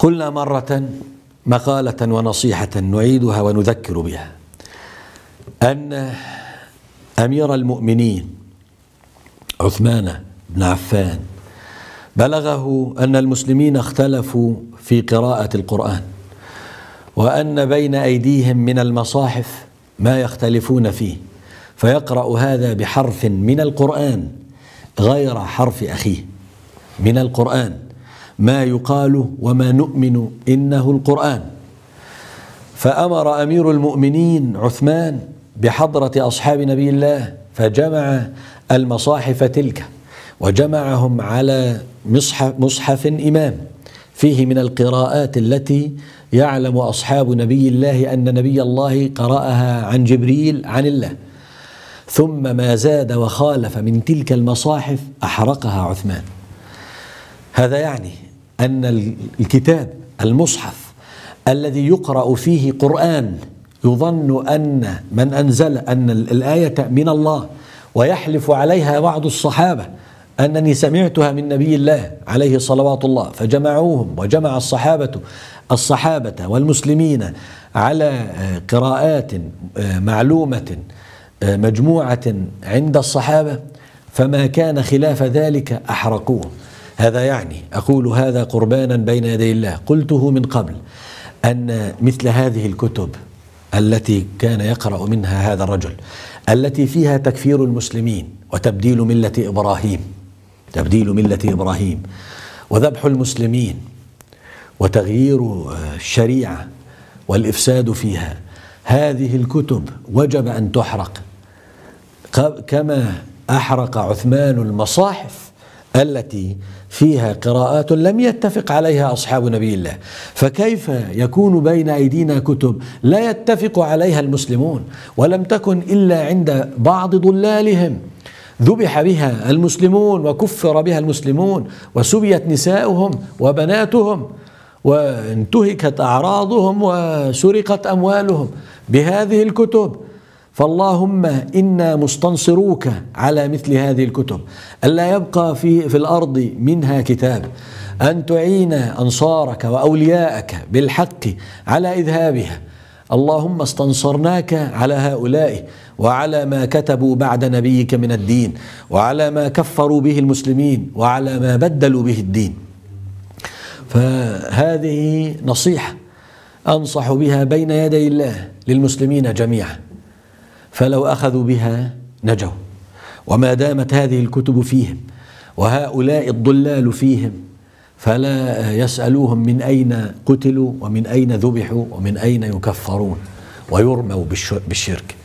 قلنا مرة مقالة ونصيحة نعيدها ونذكر بها أن أمير المؤمنين عثمان بن عفان بلغه أن المسلمين اختلفوا في قراءة القرآن وأن بين أيديهم من المصاحف ما يختلفون فيه فيقرأ هذا بحرف من القرآن غير حرف أخيه من القرآن ما يقال وما نؤمن إنه القرآن فأمر أمير المؤمنين عثمان بحضرة أصحاب نبي الله فجمع المصاحف تلك وجمعهم على مصحف, مصحف إمام فيه من القراءات التي يعلم أصحاب نبي الله أن نبي الله قرأها عن جبريل عن الله ثم ما زاد وخالف من تلك المصاحف أحرقها عثمان هذا يعني أن الكتاب المصحف الذي يقرأ فيه قرآن يظن أن من أنزل أن الآية من الله ويحلف عليها بعض الصحابة أنني سمعتها من نبي الله عليه صلوات الله فجمعوهم وجمع الصحابة الصحابة والمسلمين على آه، قراءات آه، معلومة آه، مجموعة عند الصحابة فما كان خلاف ذلك أحرقوهم هذا يعني أقول هذا قربانا بين يدي الله قلته من قبل أن مثل هذه الكتب التي كان يقرأ منها هذا الرجل التي فيها تكفير المسلمين وتبديل ملة إبراهيم تبديل ملة إبراهيم وذبح المسلمين وتغيير آه، الشريعة والإفساد فيها هذه الكتب وجب أن تحرق كما أحرق عثمان المصاحف التي فيها قراءات لم يتفق عليها اصحاب نبي الله فكيف يكون بين ايدينا كتب لا يتفق عليها المسلمون ولم تكن الا عند بعض ضلالهم ذبح بها المسلمون وكفر بها المسلمون وسبيت نساؤهم وبناتهم وانتهكت اعراضهم وسرقت اموالهم بهذه الكتب فاللهم انا مستنصروك على مثل هذه الكتب الا يبقى في في الارض منها كتاب ان تعين انصارك واولياءك بالحق على اذهابها اللهم استنصرناك على هؤلاء وعلى ما كتبوا بعد نبيك من الدين وعلى ما كفروا به المسلمين وعلى ما بدلوا به الدين فهذه نصيحه انصح بها بين يدي الله للمسلمين جميعا فلو أخذوا بها نجوا وما دامت هذه الكتب فيهم وهؤلاء الضلال فيهم فلا يسألوهم من أين قتلوا ومن أين ذبحوا ومن أين يكفرون ويرموا بالشرك